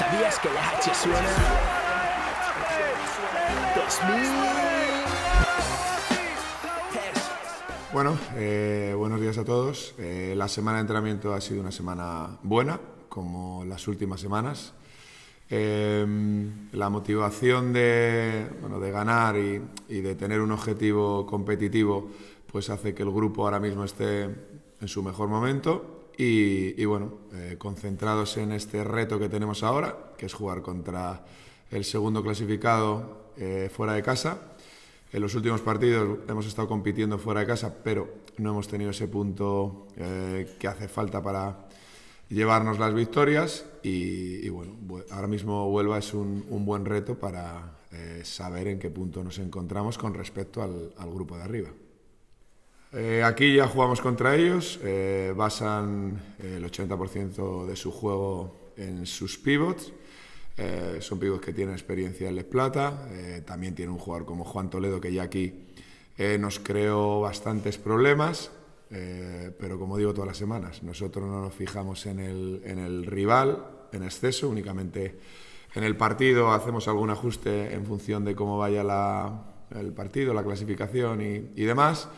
¿Sabías que la H suena? Bueno, eh, buenos días a todos. Eh, la semana de entrenamiento ha sido una semana buena, como las últimas semanas. Em, la motivación de, bueno, de ganar y, y, de tener un objetivo competitivo pues hace que el grupo ahora mismo esté en su mejor momento y, bueno, eh, concentrados en este reto que tenemos ahora, que es jugar contra el segundo clasificado eh, fuera de casa. En los últimos partidos hemos estado compitiendo fuera de casa, pero no hemos tenido ese punto eh, que hace falta para llevarnos las victorias. Y, bueno, ahora mismo Huelva es un, buen reto para saber en qué punto nos encontramos con respecto al grupo de arriba. Eh, aquí ya jugamos contra ellos, eh, basan eh, el 80% de su juego en sus pivots. son pivots que tienen experiencia en Les Plata, también tiene un jugador como Juan Toledo que ya aquí nos creó bastantes problemas, pero como digo todas las semanas, nosotros no nos fijamos en el, rival en exceso, únicamente en el partido hacemos algún ajuste en función de cómo vaya la, el partido, la clasificación y, y demás.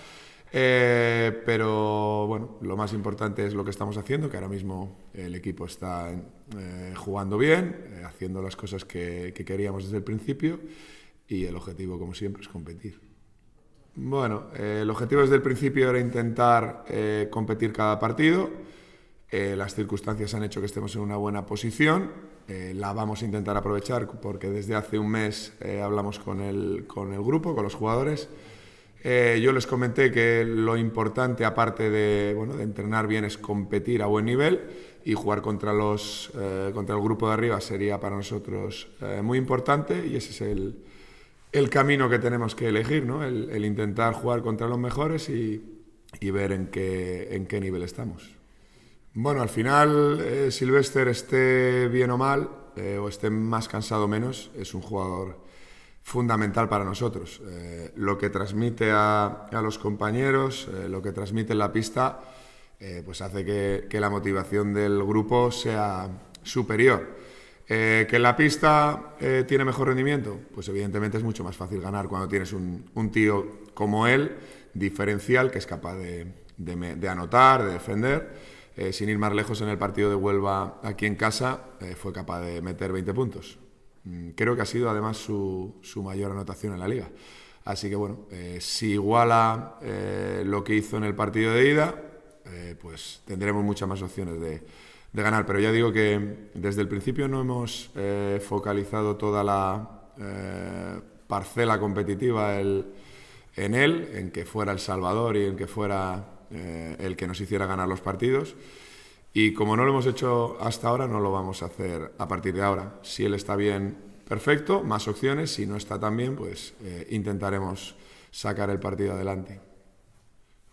Eh, pero bueno, lo más importante es lo que estamos haciendo, que ahora mismo el equipo está eh, jugando bien, eh, haciendo las cosas que, que, queríamos desde el principio y el objetivo, como siempre, es competir. Bueno, el objetivo desde el principio era intentar competir cada partido. las circunstancias han hecho que estemos en una buena posición. la vamos a intentar aprovechar porque desde hace un mes hablamos con el, con el grupo, con los jugadores. Eh, yo les comenté que lo importante, aparte de, entrenar bien, es competir a buen nivel y jugar contra, los, eh, contra el grupo de arriba sería para nosotros eh, muy importante y ese es el, camino que tenemos que elegir, el, intentar jugar contra los mejores y, ver en qué, en qué nivel estamos. Bueno, al final, Silvester esté bien o mal, o esté más cansado o menos, es un jugador fundamental para nosotros. Eh, lo que transmite a, los compañeros, eh, lo que transmite en la pista, eh, pues hace que, la motivación del grupo sea superior. ¿Que la pista tiene mejor rendimiento? Pues evidentemente es mucho más fácil ganar cuando tienes un, tío como él, diferencial, que es capaz de, de anotar, de defender. sin ir más lejos en el partido de Huelva aquí en casa, fue capaz de meter 20 puntos. Mm, creo que ha sido además su, su mayor anotación en la liga. Así que bueno, eh, si iguala eh, lo que hizo en el partido de ida, eh, pues tendremos muchas más opciones de, ganar. Pero ya digo que desde el principio no hemos focalizado toda la parcela competitiva en él, en que fuera El Salvador y en que fuera el que nos hiciera ganar los partidos. Y como no lo hemos hecho hasta ahora, no lo vamos a hacer a partir de ahora. Si él está bien, perfecto, más opciones. Si no está tan bien, pues eh, intentaremos sacar el partido adelante.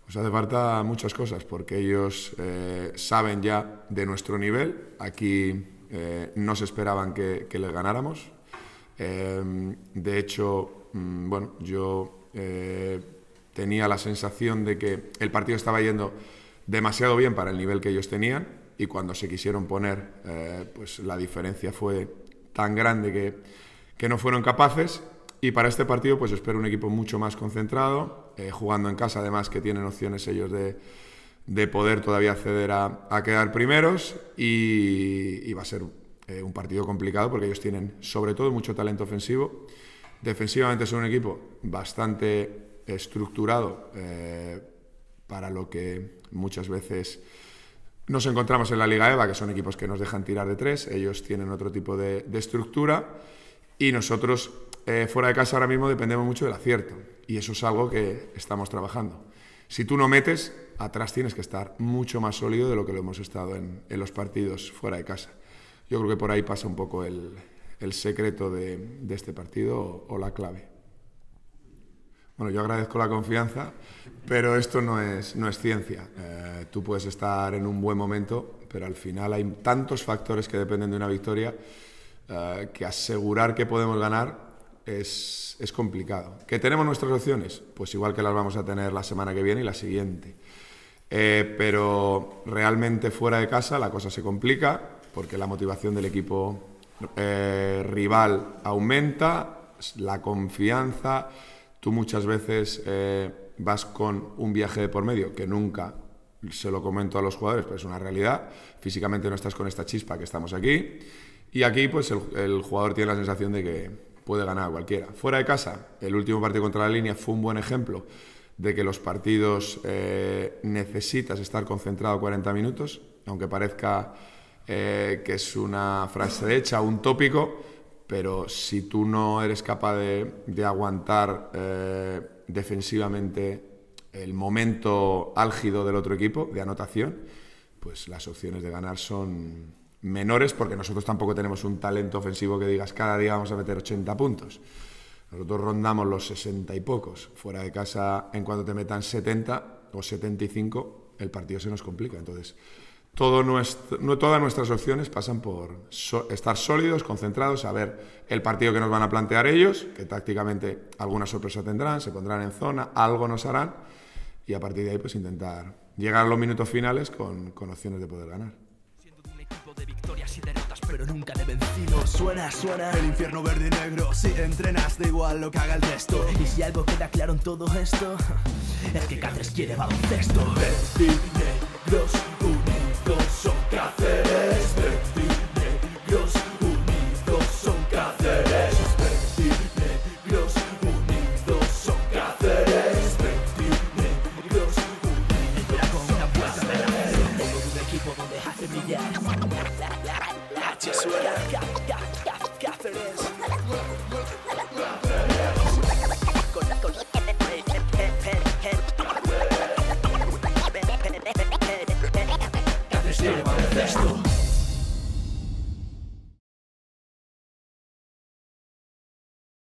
Os hace falta muchas cosas porque ellos eh, saben ya de nuestro nivel. Aquí eh, no se esperaban que, que les ganáramos. de hecho, mm, bueno, yo tenía la sensación de que el partido estaba yendo demasiado bien para el nivel que ellos tenían y cuando se quisieron poner, eh, pues la diferencia fue tan grande que, que, no fueron capaces. Y para este partido, pues espero un equipo mucho más concentrado, eh, jugando en casa, además que tienen opciones ellos de, de poder todavía acceder a, quedar primeros. Y, va a ser eh, un partido complicado porque ellos tienen, sobre todo, mucho talento ofensivo. Defensivamente son un equipo bastante estructurado para lo que muchas veces nos encontramos en la Liga EVA, que son equipos que nos dejan tirar de tres, ellos tienen otro tipo de, estructura y nosotros eh, fuera de casa ahora mismo dependemos mucho del acierto y eso es algo que estamos trabajando. Si tú no metes, atrás tienes que estar mucho más sólido de lo que lo hemos estado en, los partidos fuera de casa. Yo creo que por ahí pasa un poco el, secreto de, este partido o la clave. Bueno, yo agradezco la confianza, pero esto no es, no es ciencia. Eh, tú puedes estar en un buen momento, pero al final hay tantos factores que dependen de una victoria eh, que asegurar que podemos ganar es, es, complicado. ¿Que tenemos nuestras opciones? Pues igual que las vamos a tener la semana que viene y la siguiente. Eh, pero realmente fuera de casa la cosa se complica porque la motivación del equipo rival aumenta, la confianza tú muchas veces eh, vas con un viaje de por medio que nunca se lo comento a los jugadores, pero es una realidad. Físicamente no estás con esta chispa que estamos aquí. Y aquí, pues el, jugador tiene la sensación de que puede ganar a cualquiera. Fuera de casa, el último partido contra la línea fue un buen ejemplo de que los partidos eh, necesitas estar concentrado 40 minutos, aunque parezca eh, que es una frase hecha, un tópico pero si tú no eres capaz de, aguantar eh, defensivamente el momento álgido del otro equipo de anotación, pues las opciones de ganar son menores porque nosotros tampoco tenemos un talento ofensivo que digas cada día vamos a meter 80 puntos. Nosotros rondamos los 60 y pocos. Fuera de casa, en cuanto te metan 70 o 75, el partido se nos complica. Entonces, todo nuestro, no, todas nuestras opciones pasan por estar sólidos, concentrados, saber el partido que nos van a plantear ellos, que tácticamente alguna sorpresa tendrán, se pondrán en zona, algo nos harán y a partir de ahí pues intentar llegar a los minutos finales con, con opciones de poder ganar. Siendo un equipo de victorias y derrotas, pero nunca de vencidos. Suena, suena el infierno verde y negro. Si entrenas, da igual lo que haga el resto. Y si algo queda claro en todo esto, es que Cáceres quiere baloncesto. Verde y negros.